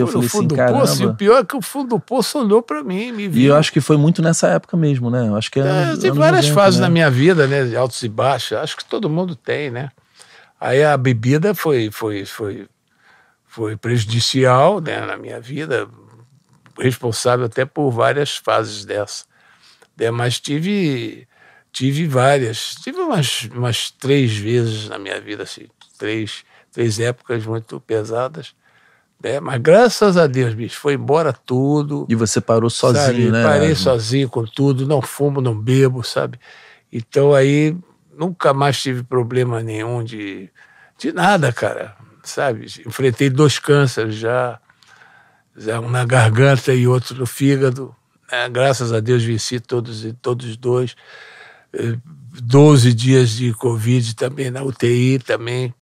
eu no falei assim, fundo assim, Poço, e o pior é que o fundo do poço olhou para mim, me viu. E eu acho que foi muito nessa época mesmo, né? Eu acho que é, é várias 90, fases né? na minha vida, né? De altos e baixos. Acho que todo mundo tem, né? Aí a bebida foi foi foi foi prejudicial, né, na minha vida, responsável até por várias fases dessa. Né? Mas tive tive várias, tive umas umas três vezes na minha vida assim, três três épocas muito pesadas é, mas graças a Deus, bicho, foi embora tudo. E você parou sozinho, sabe? né? Parei sozinho com tudo, não fumo, não bebo, sabe? Então aí nunca mais tive problema nenhum de, de nada, cara, sabe? Enfrentei dois cânceres já, já um na garganta e outro no fígado. Né? Graças a Deus venci todos e todos dois. Eh, doze dias de Covid também na UTI também,